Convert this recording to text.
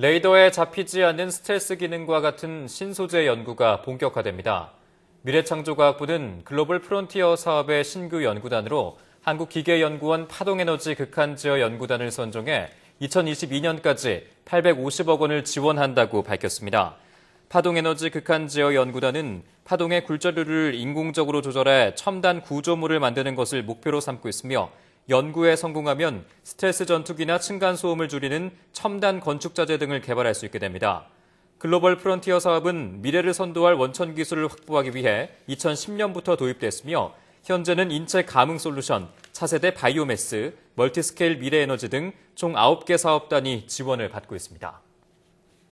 레이더에 잡히지 않는 스텔스 기능과 같은 신소재 연구가 본격화됩니다. 미래창조과학부는 글로벌 프론티어 사업의 신규 연구단으로 한국기계연구원 파동에너지 극한지어 연구단을 선정해 2022년까지 850억 원을 지원한다고 밝혔습니다. 파동에너지 극한지어 연구단은 파동의 굴절률을 인공적으로 조절해 첨단 구조물을 만드는 것을 목표로 삼고 있으며 연구에 성공하면 스트레스 전투기나 층간소음을 줄이는 첨단 건축자재 등을 개발할 수 있게 됩니다. 글로벌 프론티어 사업은 미래를 선도할 원천 기술을 확보하기 위해 2010년부터 도입됐으며 현재는 인체 가능 솔루션, 차세대 바이오매스, 멀티스케일 미래에너지 등 총 9개 사업단이 지원을 받고 있습니다.